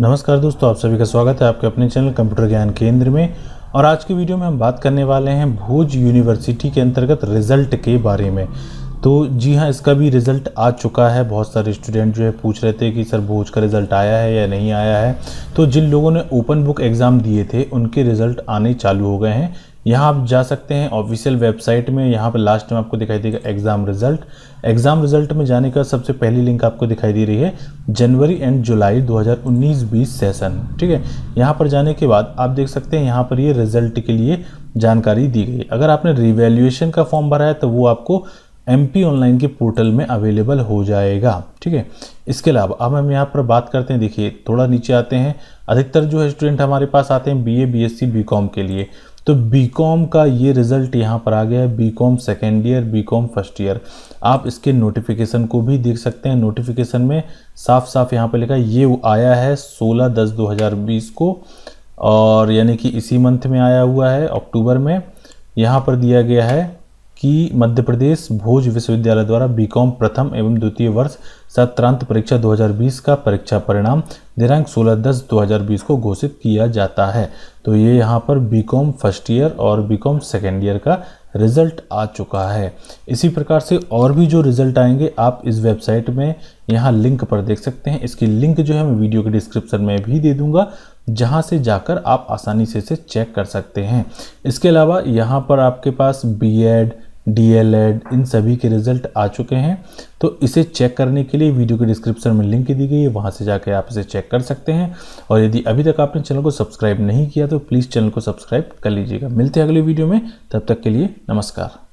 नमस्कार दोस्तों आप सभी का स्वागत है आपके अपने चैनल कंप्यूटर ज्ञान केंद्र में और आज की वीडियो में हम बात करने वाले हैं भोज यूनिवर्सिटी के अंतर्गत रिजल्ट के बारे में तो जी हाँ इसका भी रिज़ल्ट आ चुका है बहुत सारे स्टूडेंट जो है पूछ रहे थे कि सर भोज का रिज़ल्ट आया है या नहीं आया है तो जिन लोगों ने ओपन बुक एग्ज़ाम दिए थे उनके रिज़ल्ट आने चालू हो गए हैं यहाँ आप जा सकते हैं ऑफिशियल वेबसाइट में यहाँ पर लास्ट में आपको दिखाई देगा एग्ज़ाम रिज़ल्ट एग्ज़ाम रिज़ल्ट में जाने का सबसे पहली लिंक आपको दिखाई दे रही है जनवरी एंड जुलाई 2019-20 सेशन ठीक है यहाँ पर जाने के बाद आप देख सकते हैं यहाँ पर ये यह रिज़ल्ट के लिए जानकारी दी गई अगर आपने रिवेल्यूएशन का फॉर्म भरा है तो वो आपको एम पी ऑनलाइन के पोर्टल में अवेलेबल हो जाएगा ठीक है इसके अलावा अब हम यहाँ पर बात करते हैं देखिए थोड़ा नीचे आते हैं अधिकतर जो है स्टूडेंट हमारे पास आते हैं B A B S C B com के लिए तो बीकॉम का ये रिज़ल्ट यहाँ पर आ गया है B com second year B com first year आप इसके नोटिफिकेशन को भी देख सकते हैं नोटिफिकेशन में साफ साफ यहाँ पर लिखा ये आया है सोलह दस दो को और यानी कि इसी मंथ में आया हुआ है अक्टूबर में यहाँ पर दिया गया है कि मध्य प्रदेश भोज विश्वविद्यालय द्वारा बीकॉम प्रथम एवं द्वितीय वर्ष सत्रांत परीक्षा 2020 का परीक्षा परिणाम दिनांक 16 दस 2020 को घोषित किया जाता है तो ये यहाँ पर बीकॉम फर्स्ट ईयर और बीकॉम सेकेंड ईयर का रिजल्ट आ चुका है इसी प्रकार से और भी जो रिजल्ट आएंगे आप इस वेबसाइट में यहाँ लिंक पर देख सकते हैं इसकी लिंक जो है मैं वीडियो के डिस्क्रिप्शन में भी दे दूंगा जहाँ से जाकर आप आसानी से इसे चेक कर सकते हैं इसके अलावा यहाँ पर आपके पास बी एड डीएलएड इन सभी के रिज़ल्ट आ चुके हैं तो इसे चेक करने के लिए वीडियो के डिस्क्रिप्शन में लिंक दी गई है वहाँ से जाकर आप इसे चेक कर सकते हैं और यदि अभी तक आपने चैनल को सब्सक्राइब नहीं किया तो प्लीज़ चैनल को सब्सक्राइब कर लीजिएगा मिलते हैं अगले वीडियो में तब तक के लिए नमस्कार